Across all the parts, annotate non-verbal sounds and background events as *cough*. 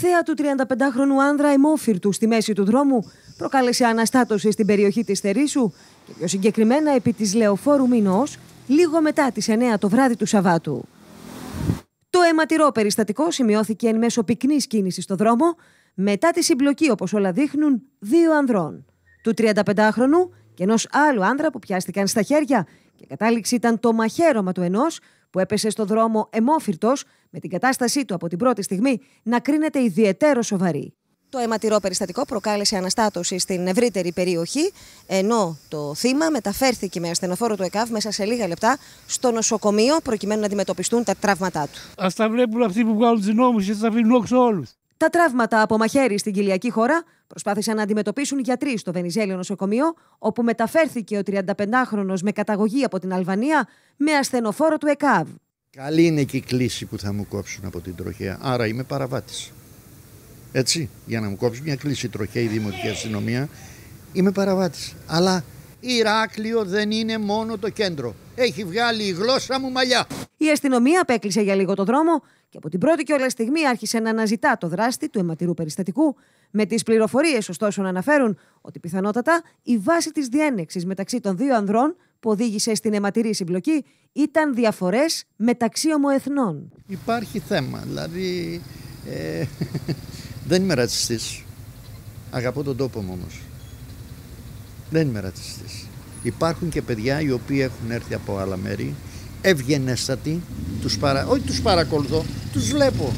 θέα του 35χρονου άνδρα αιμόφυρτου στη μέση του δρόμου προκάλεσε αναστάτωση στην περιοχή της θερίσου και πιο συγκεκριμένα επί της Λεωφόρου Μηνός λίγο μετά τις 9 το βράδυ του Σαββάτου. Το αιματηρό περιστατικό σημειώθηκε εν μέσω πυκνής κίνησης στο δρόμο μετά τη συμπλοκή, όπως όλα δείχνουν, δύο ανδρών. Του 35χρονου και ενός άλλου άνδρα που πιάστηκαν στα χέρια η κατάληξη ήταν το μαχαίρωμα του ενός που έπεσε στο δρόμο εμόφυρτος, με την κατάστασή του από την πρώτη στιγμή να κρίνεται ιδιαίτερο σοβαρή. Το αιματηρό περιστατικό προκάλεσε αναστάτωση στην ευρύτερη περιοχή, ενώ το θύμα μεταφέρθηκε με ασθενοφόρο του ΕΚΑΒ μέσα σε λίγα λεπτά στο νοσοκομείο, προκειμένου να αντιμετωπιστούν τα τραύματά του. Ας τα βλέπουν αυτοί που βγάλουν του νόμου και θα αφήνουν όλους. Τα τραύματα από μαχαίρι στην Κυλιακή χώρα προσπάθησαν να αντιμετωπίσουν γιατροί στο Βενιζέλιο νοσοκομείο, όπου μεταφέρθηκε ο 35χρονο με καταγωγή από την Αλβανία με ασθενοφόρο του ΕΚΑΒ. Καλή είναι και η κλίση που θα μου κόψουν από την τροχέα. Άρα είμαι παραβάτης. Έτσι, για να μου κόψει μια κλίση τροχέα η Δημοτική Αστυνομία, είμαι παραβάτης. Αλλά η Ηράκλειο δεν είναι μόνο το κέντρο. Έχει βγάλει η γλώσσα μου μαλλιά. Η αστυνομία απέκλεισε για λίγο το δρόμο και από την πρώτη και όλα στιγμή άρχισε να αναζητά το δράστη του αιματηρού περιστατικού. Με τις πληροφορίες, ωστόσο, να αναφέρουν ότι πιθανότατα η βάση της διένεξης μεταξύ των δύο ανδρών που οδήγησε στην αιματηρή συμπλοκή ήταν διαφορές μεταξύ ομοεθνών. Υπάρχει θέμα. Δηλαδή. Ε, *laughs* δεν είμαι ρατσιστής. Αγαπώ τον τόπο μου δεν είμαι ρατσιστής. Υπάρχουν και παιδιά οι οποίοι έχουν έρθει από άλλα μέρη, ευγενέστατοι, τους παρα... όχι τους παρακολουθώ, Τους βλέπω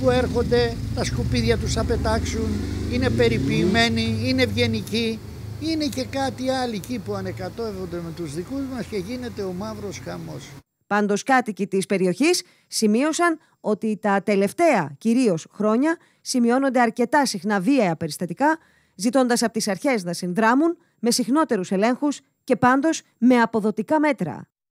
που έρχονται, τα σκουπίδια τους θα πετάξουν, είναι περιποιημένοι, είναι ευγενικοί, είναι και κάτι άλλο εκεί που ανεκατόβονται με τους δικούς μας και γίνεται ο μαύρος Χαμός. Πάντως, κάτοικοι της περιοχής σημείωσαν ότι τα τελευταία κυρίως χρόνια σημειώνονται αρκετά συχνά βίαια περιστατικά, ζητώντας από τις αρχές να συνδράμουν με συχνότερους ελέγχους και πάντως με αποδοτικά μέτρα.